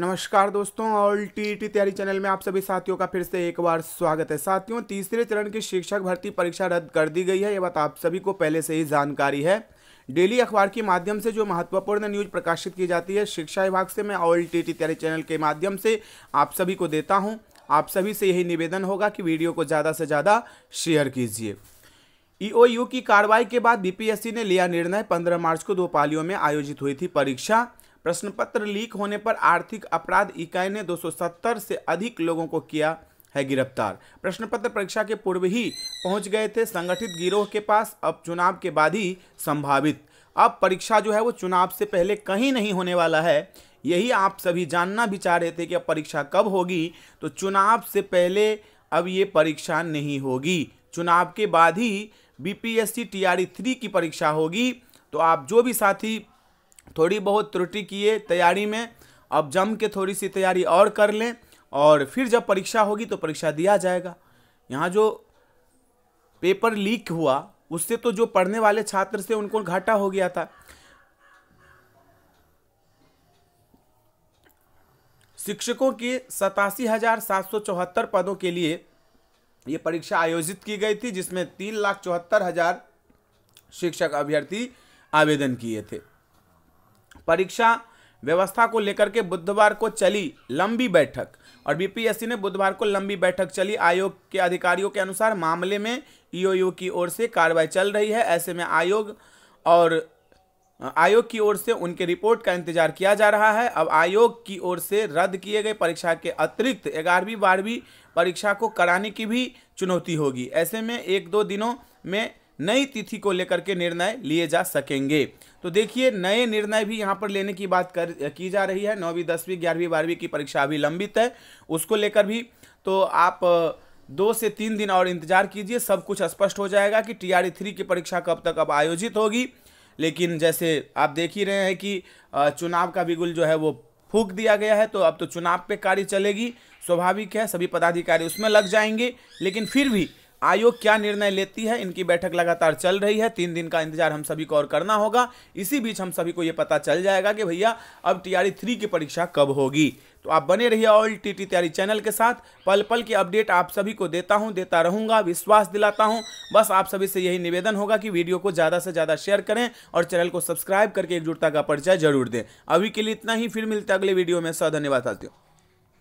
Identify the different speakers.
Speaker 1: नमस्कार दोस्तों all T T तैयारी चैनल में आप सभी साथियों का फिर से एक बार स्वागत है साथियों तीसरे चरण की शिक्षक भर्ती परीक्षा रद्द कर दी गई है ये बात आप सभी को पहले से ही जानकारी है डेली अखबार के माध्यम से जो महत्वपूर्ण न्यूज प्रकाशित की जाती है शिक्षा विभाग से मैं ऑल टी टी तैयारी चैनल के माध्यम से आप सभी को देता हूँ आप सभी से यही निवेदन होगा कि वीडियो को ज़्यादा से ज़्यादा शेयर कीजिए ईओयू की कार्रवाई के बाद बीपीएससी ने लिया निर्णय 15 मार्च को दो पालियों में आयोजित हुई थी परीक्षा प्रश्न पत्र लीक होने पर आर्थिक अपराध इकाई ने 270 से अधिक लोगों को किया है गिरफ्तार प्रश्न पत्र परीक्षा के पूर्व ही पहुंच गए थे संगठित गिरोह के पास अब चुनाव के बाद ही संभावित अब परीक्षा जो है वो चुनाव से पहले कहीं नहीं होने वाला है यही आप सभी जानना भी चाह रहे थे कि अब परीक्षा कब होगी तो चुनाव से पहले अब ये परीक्षा नहीं होगी चुनाव के बाद ही बी पी थ्री की परीक्षा होगी तो आप जो भी साथी थोड़ी बहुत त्रुटि किए तैयारी में अब जम के थोड़ी सी तैयारी और कर लें और फिर जब परीक्षा होगी तो परीक्षा दिया जाएगा यहाँ जो पेपर लीक हुआ उससे तो जो पढ़ने वाले छात्र थे उनको घाटा हो गया था शिक्षकों के सतासी हजार सात सौ चौहत्तर पदों के लिए ये परीक्षा आयोजित की गई थी जिसमें तीन लाख चौहत्तर हजार शिक्षक अभ्यर्थी आवेदन किए थे परीक्षा व्यवस्था को लेकर के बुधवार को चली लंबी बैठक और बीपीएससी ने बुधवार को लंबी बैठक चली आयोग के अधिकारियों के अनुसार मामले में ईओयू की ओर से कार्रवाई चल रही है ऐसे में आयोग और आयोग की ओर से उनके रिपोर्ट का इंतजार किया जा रहा है अब आयोग की ओर से रद्द किए गए परीक्षा के अतिरिक्त ग्यारहवीं बारहवीं परीक्षा को कराने की भी चुनौती होगी ऐसे में एक दो दिनों में नई तिथि को लेकर के निर्णय लिए जा सकेंगे तो देखिए नए निर्णय भी यहाँ पर लेने की बात कर की जा रही है नौवीं दसवीं ग्यारहवीं बारहवीं की परीक्षा अभी लंबित है उसको लेकर भी तो आप दो से तीन दिन और इंतजार कीजिए सब कुछ स्पष्ट हो जाएगा कि टी आर थ्री की परीक्षा कब तक अब आयोजित होगी लेकिन जैसे आप देख ही रहे हैं कि चुनाव का बिगुल जो है वो फूक दिया गया है तो अब तो चुनाव पे कार्य चलेगी स्वाभाविक है सभी पदाधिकारी उसमें लग जाएंगे लेकिन फिर भी आयोग क्या निर्णय लेती है इनकी बैठक लगातार चल रही है तीन दिन का इंतजार हम सभी को और करना होगा इसी बीच हम सभी को ये पता चल जाएगा कि भैया अब टीआरई थ्री की परीक्षा कब होगी तो आप बने रहिए ऑल टी टी तैयारी चैनल के साथ पल पल की अपडेट आप सभी को देता हूं देता रहूंगा विश्वास दिलाता हूँ बस आप सभी से यही निवेदन होगा कि वीडियो को ज़्यादा से ज़्यादा शेयर करें और चैनल को सब्सक्राइब करके एकजुटता का परिचय जरूर दें अभी के लिए इतना ही फिर मिलते अगले वीडियो में सधन्यवाद साथियों